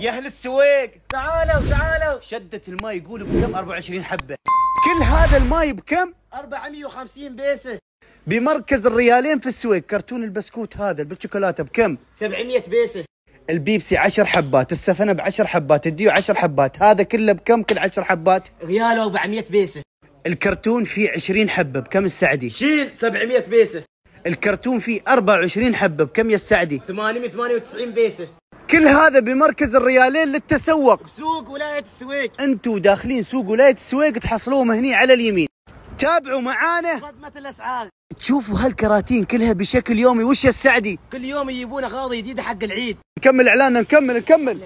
يا اهل السويق تعالوا تعالوا شدة الماي يقول بكم 24 حبة كل هذا الماي بكم 450 بيسة بمركز الريالين في السويق كرتون البسكوت هذا بالشوكولاتة بكم 700 بيسة البيبسي 10 حبات السفنة ب 10 حبات الديو 10 حبات هذا كله بكم كل 10 حبات ريال و400 بيسة الكرتون فيه 20 حبة بكم السعدي شيل 700 بيسة الكرتون فيه 24 حبة بكم يا السعدي 898 بيسة كل هذا بمركز الريالين للتسوق سوق ولايه السويق انتم داخلين سوق ولايه السويق تحصلوهم هني على اليمين تابعوا معانا صدمه الاسعار تشوفوا هالكراتين كلها بشكل يومي وش السعدي كل يوم يجيبون اغراض جديده حق العيد نكمل اعلاننا نكمل نكمل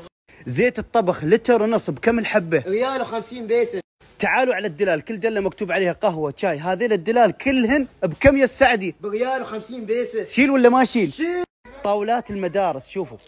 زيت الطبخ لتر ونص بكم الحبه ريال و50 بيسه تعالوا على الدلال كل دله مكتوب عليها قهوه شاي هذيل الدلال كلهن بكم يا السعدي بريال و50 بيسه شيل ولا ما شيل شيل طاولات المدارس شوفوا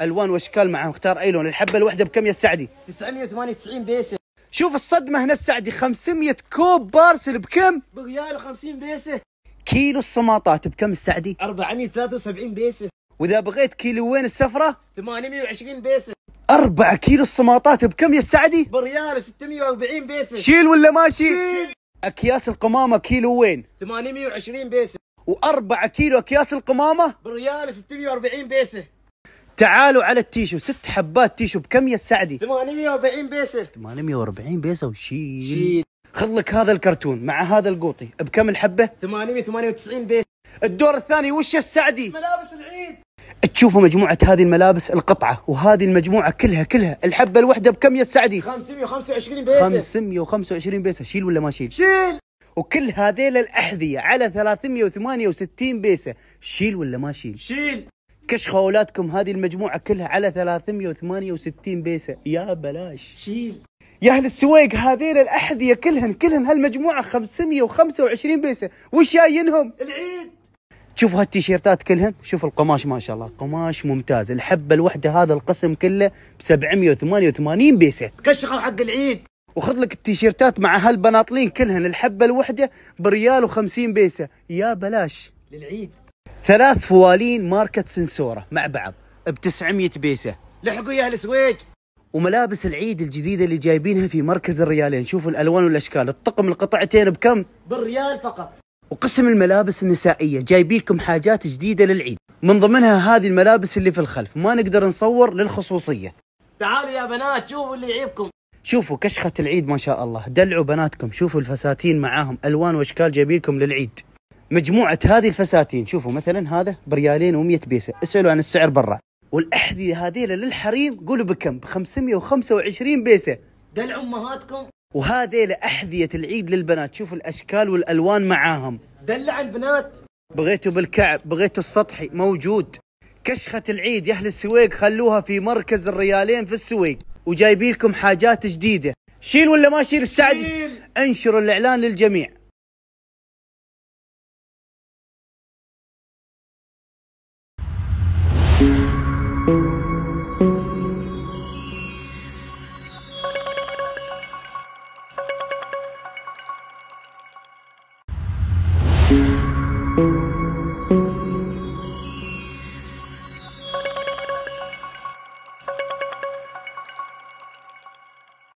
الوان واشكال مع اختار اي لون الحبه الواحده بكم يا السعدي 998 بيسه شوف الصدمه هنا السعدي 500 كوب بارسل بكم بريال و50 بيسه كيلو السماطات بكم السعدي 473 بيسه واذا بغيت كيلوين السفره 820 بيسه 4 كيلو السماطات بكم يا السعدي بريال و640 بيسه شيل ولا ماشي شيل اكياس القمامه كيلوين 820 بيسه و4 كيلو اكياس القمامه بريال و640 بيسه تعالوا على التيشو ست حبات تيشو بكم يا السعدي 840 بيسه 840 بيسه وشيل شيل خذ لك هذا الكرتون مع هذا القوطي بكم الحبه 898 بيسه الدور الثاني وش يا السعدي ملابس العيد تشوفوا مجموعة هذه الملابس القطعة وهذه المجموعة كلها كلها الحبة الوحدة بكم يا السعدي 525 بيسة 525 بيسة شيل ولا ما شيل شيل وكل هذيل الأحذية على 368 بيسة شيل ولا ما شيل شيل كشخ اولادكم هذه المجموعه كلها على 368 بيسه يا بلاش شيل يا اهل السويق هذيل الاحذيه كلهن كلهن هالمجموعه 525 بيسه وش جايينهم؟ العيد شوفوا هالتيشيرتات كلهن شوفوا القماش ما شاء الله قماش ممتاز الحبه الواحده هذا القسم كله ب 788 بيسه كشخوا حق العيد وخذ لك التيشيرتات مع هالبناطلين كلهن الحبه الواحده بريال و50 بيسه يا بلاش للعيد ثلاث فوالين ماركة سنسورة مع بعض ب 900 بيسة لحقوا يا اهل سويق وملابس العيد الجديدة اللي جايبينها في مركز الريالين يعني شوفوا الألوان والأشكال الطقم القطعتين بكم؟ بالريال فقط وقسم الملابس النسائية لكم حاجات جديدة للعيد من ضمنها هذه الملابس اللي في الخلف ما نقدر نصور للخصوصية تعالوا يا بنات شوفوا اللي يعيبكم شوفوا كشخة العيد ما شاء الله دلعوا بناتكم شوفوا الفساتين معاهم ألوان وأشكال لكم للعيد مجموعه هذه الفساتين شوفوا مثلا هذا بريالين و100 بيسه اسالوا عن السعر برا والاحذيه هذه للحريم قولوا بكم ب 525 بيسه دلع امهاتكم وهذه احذيه العيد للبنات شوفوا الاشكال والالوان معاهم دلع البنات بغيتوا بالكعب بغيتوا السطحي موجود كشخة العيد يا أهل السويق خلوها في مركز الريالين في السويق وجايبين لكم حاجات جديدة شيل ولا ما شيل السعد انشروا الإعلان للجميع